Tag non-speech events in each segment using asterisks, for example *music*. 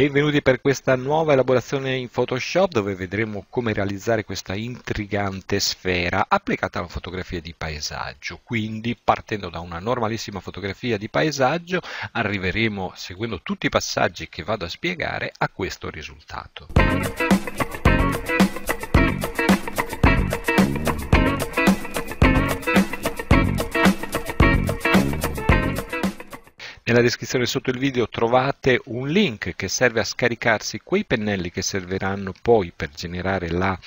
Benvenuti per questa nuova elaborazione in Photoshop dove vedremo come realizzare questa intrigante sfera applicata alla fotografia di paesaggio. Quindi partendo da una normalissima fotografia di paesaggio arriveremo, seguendo tutti i passaggi che vado a spiegare, a questo risultato. Nella descrizione sotto il video trovate un link che serve a scaricarsi quei pennelli che serviranno poi per generare la,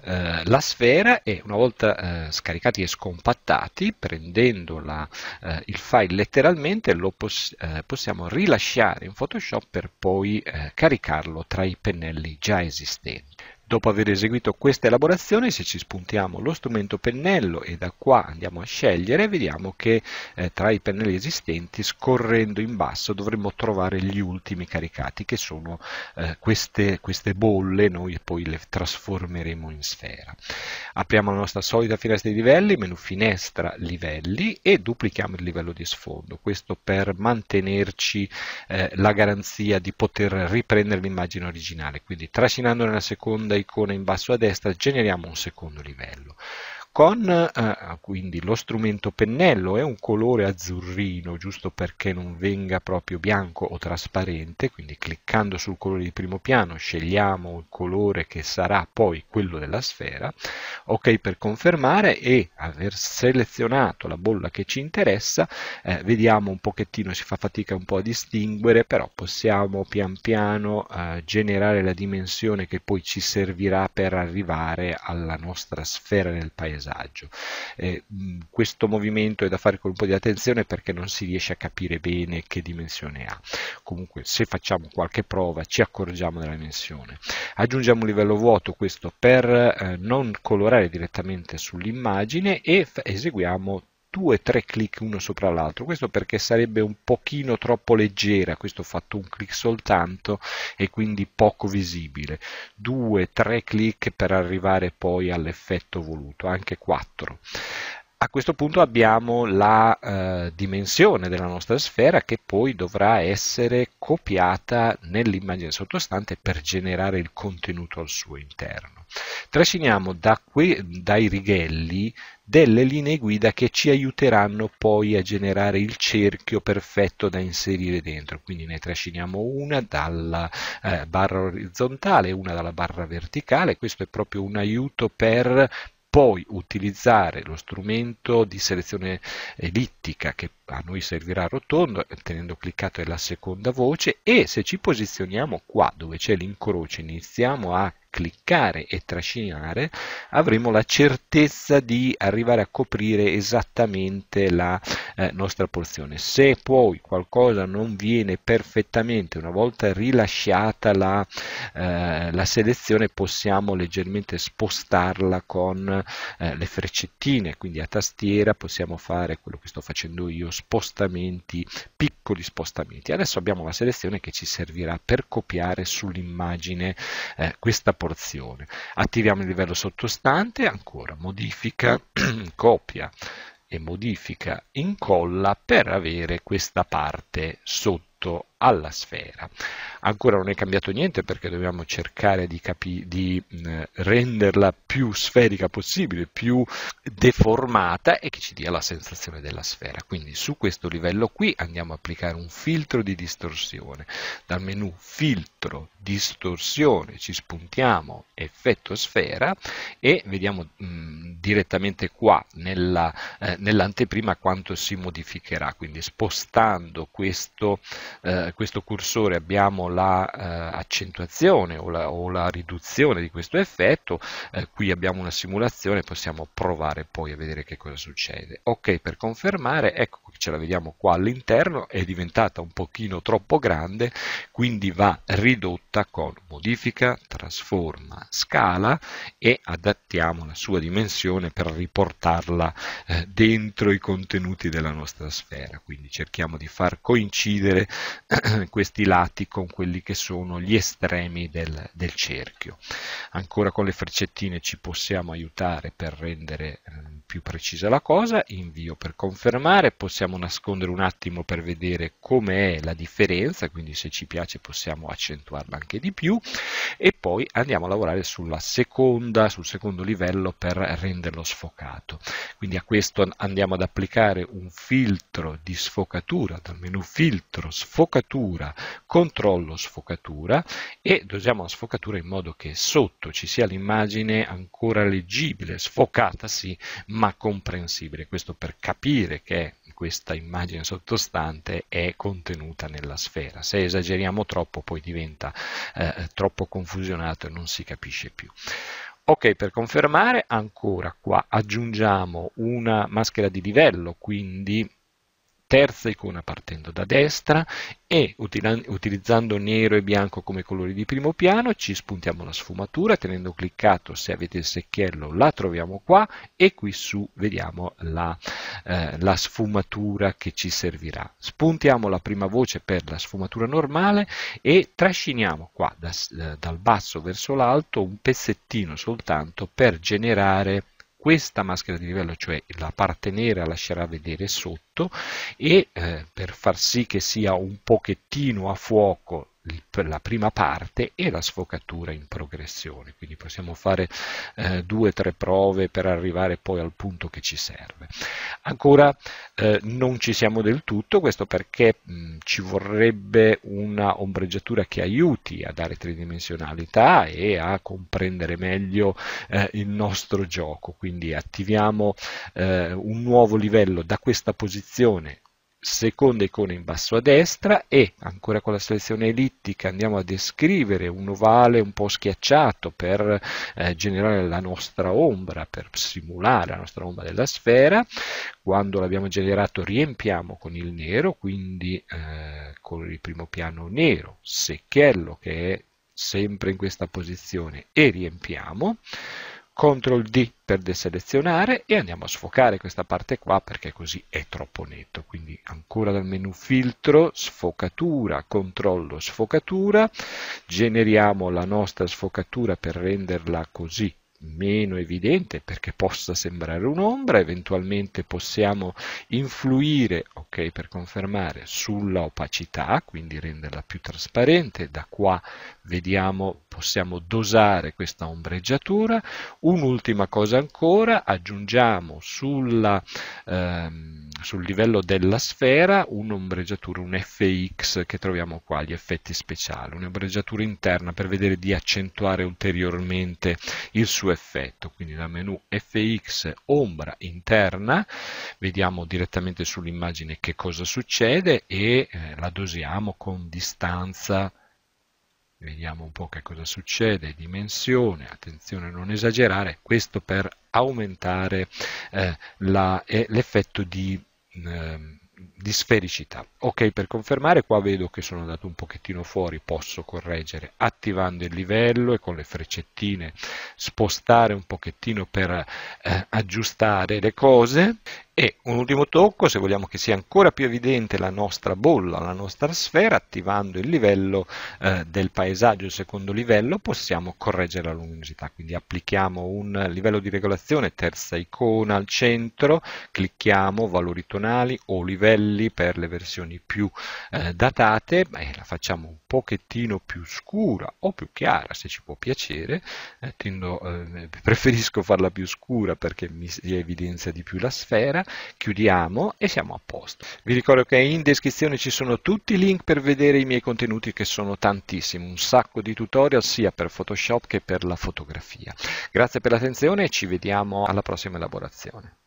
eh, la sfera e una volta eh, scaricati e scompattati, prendendo la, eh, il file letteralmente, lo pos eh, possiamo rilasciare in Photoshop per poi eh, caricarlo tra i pennelli già esistenti. Dopo aver eseguito questa elaborazione, se ci spuntiamo lo strumento pennello e da qua andiamo a scegliere, vediamo che eh, tra i pennelli esistenti, scorrendo in basso, dovremmo trovare gli ultimi caricati, che sono eh, queste, queste, bolle, noi poi le trasformeremo in sfera. Apriamo la nostra solita finestra di livelli, menu finestra livelli e duplichiamo il livello di sfondo, questo per mantenerci eh, la garanzia di poter riprendere l'immagine originale, quindi trascinando nella seconda icona in basso a destra generiamo un secondo livello con eh, ah, quindi lo strumento pennello è un colore azzurrino giusto perché non venga proprio bianco o trasparente quindi cliccando sul colore di primo piano scegliamo il colore che sarà poi quello della sfera ok per confermare e aver selezionato la bolla che ci interessa eh, vediamo un pochettino si fa fatica un po' a distinguere però possiamo pian piano eh, generare la dimensione che poi ci servirà per arrivare alla nostra sfera nel paesaggio disagio. Eh, questo movimento è da fare con un po' di attenzione perché non si riesce a capire bene che dimensione ha. Comunque se facciamo qualche prova ci accorgiamo della dimensione. Aggiungiamo un livello vuoto, questo per eh, non colorare direttamente sull'immagine e eseguiamo due tre clic uno sopra l'altro questo perché sarebbe un pochino troppo leggera questo ho fatto un clic soltanto e quindi poco visibile due tre clic per arrivare poi all'effetto voluto anche quattro a questo punto abbiamo la eh, dimensione della nostra sfera che poi dovrà essere copiata nell'immagine sottostante per generare il contenuto al suo interno trasciniamo da dai righelli delle linee guida che ci aiuteranno poi a generare il cerchio perfetto da inserire dentro, quindi ne trasciniamo una dalla eh, barra orizzontale, una dalla barra verticale, questo è proprio un aiuto per poi utilizzare lo strumento di selezione ellittica che a noi servirà rotondo tenendo cliccato la seconda voce e se ci posizioniamo qua dove c'è l'incrocio iniziamo a cliccare e trascinare avremo la certezza di arrivare a coprire esattamente la eh, nostra porzione. Se poi qualcosa non viene perfettamente una volta rilasciata la, eh, la selezione possiamo leggermente spostarla con eh, le freccettine, quindi a tastiera possiamo fare quello che sto facendo io, spostamenti, piccoli spostamenti. Adesso abbiamo la selezione che ci servirà per copiare sull'immagine eh, questa porzione. Attiviamo il livello sottostante, ancora modifica, *clears throat* copia e modifica incolla per avere questa parte sotto tutto alla sfera. Ancora non è cambiato niente perché dobbiamo cercare di, di eh, renderla più sferica possibile, più deformata e che ci dia la sensazione della sfera. Quindi su questo livello qui andiamo a applicare un filtro di distorsione. Dal menu filtro distorsione ci spuntiamo effetto sfera e vediamo mh, mm, direttamente qua eh, nell'anteprima eh, nell quanto si modificherà, quindi spostando questo eh, questo cursore abbiamo l'accentuazione la, eh, o, la, o, la, riduzione di questo effetto, eh, qui abbiamo una simulazione, possiamo provare poi a vedere che cosa succede. Ok, per confermare, ecco che ce la vediamo qua all'interno, è diventata un pochino troppo grande, quindi va ridotta con modifica, trasforma, scala e adattiamo la sua dimensione per riportarla eh, dentro i contenuti della nostra sfera, quindi cerchiamo di far coincidere *clears throat* questi lati con quelli che sono gli estremi del, del cerchio. Ancora con le freccettine ci possiamo aiutare per rendere più precisa la cosa, invio per confermare, possiamo nascondere un attimo per vedere come è la differenza, quindi se ci piace possiamo accentuarla anche di più e poi andiamo a lavorare sulla seconda, sul secondo livello per renderlo sfocato. Quindi a questo andiamo ad applicare un filtro di sfocatura dal menu filtro sfocatura, controllo sfocatura e dosiamo la sfocatura in modo che sotto ci sia l'immagine ancora leggibile, sfocata sì, ma comprensibile. Questo per capire che questa immagine sottostante è contenuta nella sfera. Se esageriamo troppo poi diventa eh, troppo confusionato e non si capisce più. Ok, per confermare ancora qua aggiungiamo una maschera di livello, quindi terza icona partendo da destra e utilizzando nero e bianco come colori di primo piano ci spuntiamo la sfumatura tenendo cliccato se avete il secchiello la troviamo qua e qui su vediamo la, eh, la sfumatura che ci servirà. Spuntiamo la prima voce per la sfumatura normale e trasciniamo qua da, dal basso verso l'alto un pezzettino soltanto per generare questa maschera di livello, cioè la parte nera lascerà vedere sotto e eh, per far sì che sia un pochettino a fuoco la prima parte e la sfocatura in progressione, quindi possiamo fare eh, due o tre prove per arrivare poi al punto che ci serve. Ancora eh, non ci siamo del tutto, questo perché mh, ci vorrebbe una ombreggiatura che aiuti a dare tridimensionalità e a comprendere meglio eh, il nostro gioco, quindi attiviamo eh, un nuovo livello da questa posizione seconda icona in basso a destra e ancora con la selezione ellittica andiamo a descrivere un ovale un po' schiacciato per eh, generare la nostra ombra, per simulare la nostra ombra della sfera. Quando l'abbiamo generato riempiamo con il nero, quindi eh, con il primo piano nero, secchiello che è sempre in questa posizione e riempiamo. CTRL D per deselezionare e andiamo a sfocare questa parte qua perché così è troppo netto, quindi ancora dal menu filtro, sfocatura, controllo sfocatura, generiamo la nostra sfocatura per renderla così meno evidente perché possa sembrare un'ombra, eventualmente possiamo influire ok per confermare sulla opacità, quindi renderla più trasparente, da qua vediamo possiamo dosare questa ombreggiatura, un'ultima cosa ancora, aggiungiamo sulla, ehm, sul livello della sfera un'ombreggiatura, un FX che troviamo qua, gli effetti speciali, un'ombreggiatura interna per vedere di accentuare ulteriormente il suo effetto, quindi da menu FX ombra interna, vediamo direttamente sull'immagine che che cosa succede e eh, la dosiamo con distanza, vediamo un po' che cosa succede, dimensione, attenzione a non esagerare, questo per aumentare eh, eh l'effetto di, ehm, di sfericità. Ok, per confermare qua vedo che sono andato un pochettino fuori, posso correggere attivando il livello e con le freccettine spostare un pochettino per eh, aggiustare le cose e un ultimo tocco, se vogliamo che sia ancora più evidente la nostra bolla, la nostra sfera, attivando il livello eh, del paesaggio, il secondo livello, possiamo correggere la luminosità. Quindi applichiamo un livello di regolazione, terza icona al centro, clicchiamo valori tonali o livelli per le versioni più eh, datate, e la facciamo un pochettino più scura o più chiara, se ci può piacere. Eh, tendo, eh, preferisco farla più scura perché mi evidenzia di più la sfera chiudiamo e siamo a posto. Vi ricordo che in descrizione ci sono tutti i link per vedere i miei contenuti che sono tantissimi, un sacco di tutorial sia per Photoshop che per la fotografia. Grazie per l'attenzione e ci vediamo alla prossima elaborazione.